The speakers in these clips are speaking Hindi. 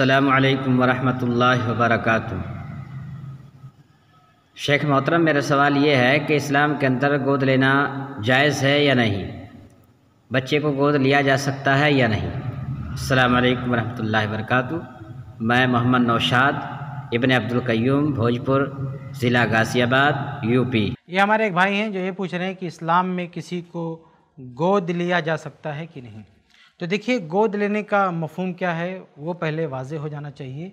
अल्लाम वरहमल वबरक शेख मोहतरम मेरा सवाल ये है कि इस्लाम के अंदर गोद लेना जायज़ है या नहीं बच्चे को गोद लिया जा सकता है या नहीं अल्लाम वरहमल वबरक मैं मोहम्मद नौशाद इबन अब्दुल कयूम भोजपुर ज़िला गाज़ियाबाद यूपी ये हमारे एक भाई हैं जो ये पूछ रहे हैं कि इस्लाम में किसी को गोद लिया जा सकता है कि नहीं तो देखिए गोद लेने का मफहम क्या है वो पहले वाज हो जाना चाहिए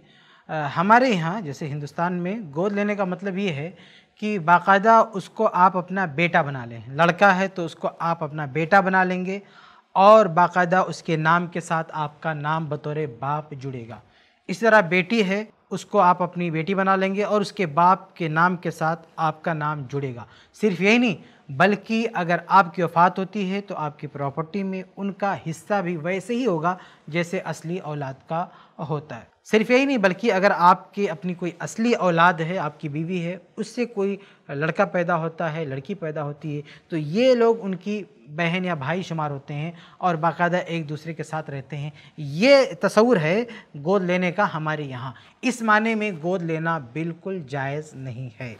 आ, हमारे यहाँ जैसे हिंदुस्तान में गोद लेने का मतलब ये है कि बाकायदा उसको आप अपना बेटा बना लें लड़का है तो उसको आप अपना बेटा बना लेंगे और बाकायदा उसके नाम के साथ आपका नाम बतौर बाप जुड़ेगा इसी तरह बेटी है उसको आप अपनी बेटी बना लेंगे और उसके बाप के नाम के साथ आपका नाम जुड़ेगा सिर्फ यही नहीं बल्कि अगर आपकी वफ़ात होती है तो आपकी प्रॉपर्टी में उनका हिस्सा भी वैसे ही होगा जैसे असली औलाद का होता है सिर्फ यही नहीं बल्कि अगर आपके अपनी कोई असली औलाद है आपकी बीवी है उससे कोई लड़का पैदा होता है लड़की पैदा होती है तो ये लोग उनकी बहन या भाई शुमार होते हैं और बाकायदा एक दूसरे के साथ रहते हैं ये तस्वूर है गोद लेने का हमारे यहाँ इस माने में गोद लेना बिल्कुल जायज़ नहीं है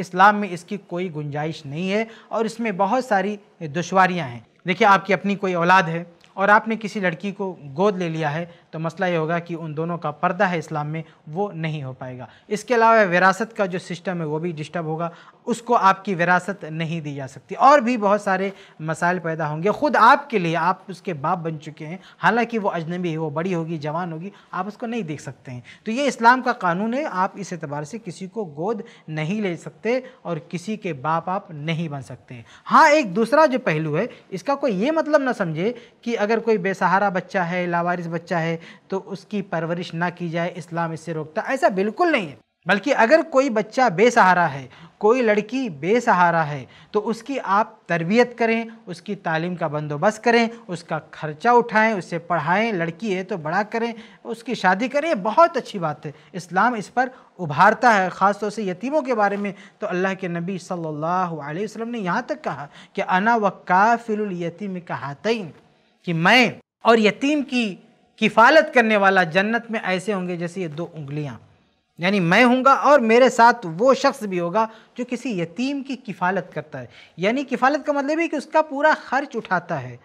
इस्लाम में इसकी कोई गुंजाइश नहीं है और इसमें बहुत सारी दुशारियाँ हैं देखिए आपकी अपनी कोई औलाद है और आपने किसी लड़की को गोद ले लिया है तो मसला ये होगा कि उन दोनों का पर्दा है इस्लाम में वो नहीं हो पाएगा इसके अलावा विरासत का जो सिस्टम है वो भी डिस्टर्ब होगा उसको आपकी विरासत नहीं दी जा सकती और भी बहुत सारे मसाइल पैदा होंगे ख़ुद आपके लिए आप उसके बाप बन चुके हैं हालांकि वो अजनबी है वो बड़ी होगी जवान होगी आप उसको नहीं देख सकते हैं तो ये इस्लाम का कानून है आप इस एतबार से किसी को गोद नहीं ले सकते और किसी के बाप आप नहीं बन सकते हाँ एक दूसरा जो पहलू है इसका कोई ये मतलब ना समझे कि अगर कोई बेसहारा बच्चा है लावारिस बच्चा है तो उसकी परवरिश ना की जाए इस्लाम इससे रोकता ऐसा बिल्कुल नहीं है बल्कि अगर कोई बच्चा बेसहारा है कोई लड़की बेसहारा है तो उसकी आप तरबियत करें उसकी तालीम का बंदोबस्त करें उसका खर्चा उठाएं उसे पढ़ाएं लड़की है तो बड़ा करें उसकी शादी करें बहुत अच्छी बात है इस्लाम इस पर उभारता है ख़ास तौर से यतीमों के बारे में तो अल्लाह के नबी सल्लल्लाहु अलैहि वसल्लम ने यहाँ तक कहा कि अना व काफिलयतीम यतीम कहातई कि मैं और यतीम की किफ़ालत करने वाला जन्नत में ऐसे होंगे जैसे ये दो उंगलियां यानी मैं हूँगा और मेरे साथ वो शख्स भी होगा जो किसी यतीम की किफ़ालत करता है यानी किफ़ालत का मतलब है कि उसका पूरा खर्च उठाता है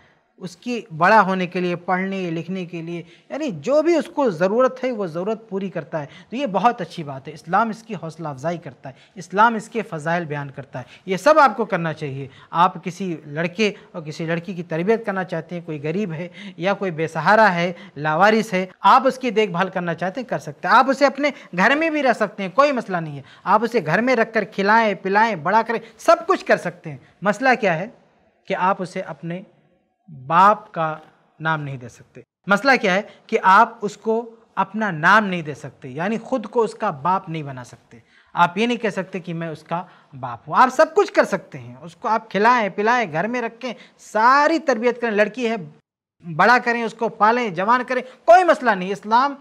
उसकी बड़ा होने के लिए पढ़ने लिखने के लिए यानी जो भी उसको ज़रूरत है वो ज़रूरत पूरी करता है तो ये बहुत अच्छी बात है इस्लाम इसकी हौसला अफजाई करता है इस्लाम इसके फ़जाइल बयान करता है ये सब आपको करना चाहिए आप किसी लड़के और किसी लड़की की तरबियत करना चाहते हैं कोई गरीब है या कोई बेसहारा है लावारिस है आप उसकी देखभाल करना चाहते हैं कर सकते हैं आप उसे अपने घर में भी रह सकते हैं कोई मसला नहीं है आप उसे घर में रख कर खिलाएँ पिलाएँ बड़ा करें सब कुछ कर सकते हैं मसला क्या है कि आप उसे अपने बाप का नाम नहीं दे सकते मसला क्या है कि आप उसको अपना नाम नहीं दे सकते यानी खुद को उसका बाप नहीं बना सकते आप ये नहीं कह सकते कि मैं उसका बाप हूँ आप सब कुछ कर सकते हैं उसको आप खिलाएं पिलाएं घर में रखें सारी तरबियत करें लड़की है बड़ा करें उसको पालें जवान करें कोई मसला नहीं इस्लाम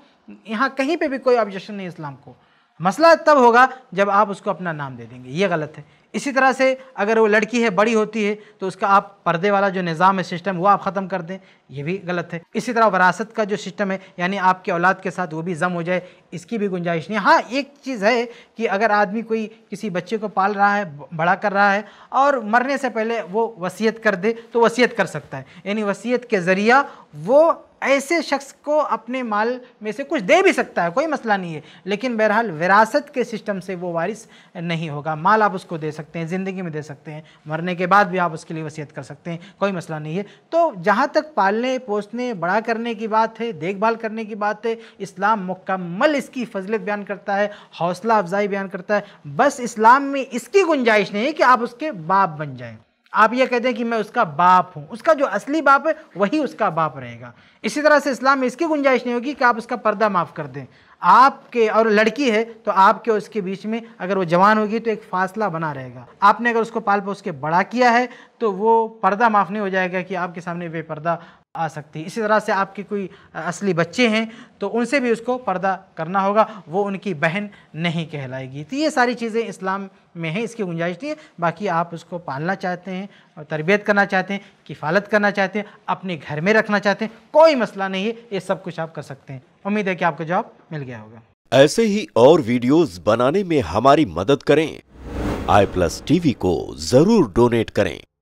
यहाँ कहीं पे भी कोई ऑब्जेक्शन नहीं इस्लाम को मसला तब होगा जब आप उसको अपना नाम दे देंगे ये गलत है इसी तरह से अगर वो लड़की है बड़ी होती है तो उसका आप पर्दे वाला जो निज़ाम है सिस्टम वो आप ख़त्म कर दें ये भी गलत है इसी तरह वरासत का जो सिस्टम है यानी आपके औलाद के साथ वो भी जम हो जाए इसकी भी गुंजाइश नहीं हाँ एक चीज़ है कि अगर आदमी कोई किसी बच्चे को पाल रहा है बड़ा कर रहा है और मरने से पहले वो वसीयत कर दे तो वसीयत कर सकता है यानी वसीयत के ज़रिया वो ऐसे शख्स को अपने माल में से कुछ दे भी सकता है कोई मसला नहीं है लेकिन बहरहाल विरासत के सिस्टम से वो वारिस नहीं होगा माल आप उसको दे सकते सकते हैं ज़िंदगी में दे सकते हैं मरने के बाद भी आप उसके लिए वसीयत कर सकते हैं कोई मसला नहीं है तो जहाँ तक पालने पोसने बड़ा करने की बात है देखभाल करने की बात है इस्लाम मुकम्मल इसकी फजलत बयान करता है हौसला अफजाई बयान करता है बस इस्लाम में इसकी गुंजाइश नहीं है कि आप उसके बाप बन जाएँ आप ये कहते हैं कि मैं उसका बाप हूँ उसका जो असली बाप है वही उसका बाप रहेगा इसी तरह से इस्लाम में इसकी गुंजाइश नहीं होगी कि आप उसका पर्दा माफ़ कर दें आपके और लड़की है तो आपके उसके बीच में अगर वो जवान होगी तो एक फासला बना रहेगा आपने अगर उसको पाल पोस के बड़ा किया है तो वो पर्दा माफ़ नहीं हो जाएगा कि आपके सामने बेपर्दा आ सकती है इसी तरह से आपके कोई असली बच्चे हैं तो उनसे भी उसको पर्दा करना होगा वो उनकी बहन नहीं कहलाएगी तो ये सारी चीज़ें इस्लाम में है इसकी गुंजाइश नहीं है बाकी आप उसको पालना चाहते हैं और तरबियत करना चाहते हैं किफ़ालत करना चाहते हैं अपने घर में रखना चाहते हैं कोई मसला नहीं है ये सब कुछ आप कर सकते हैं उम्मीद है कि आपको जवाब मिल गया होगा ऐसे ही और वीडियोस बनाने में हमारी मदद करें आई प्लस टीवी को जरूर डोनेट करें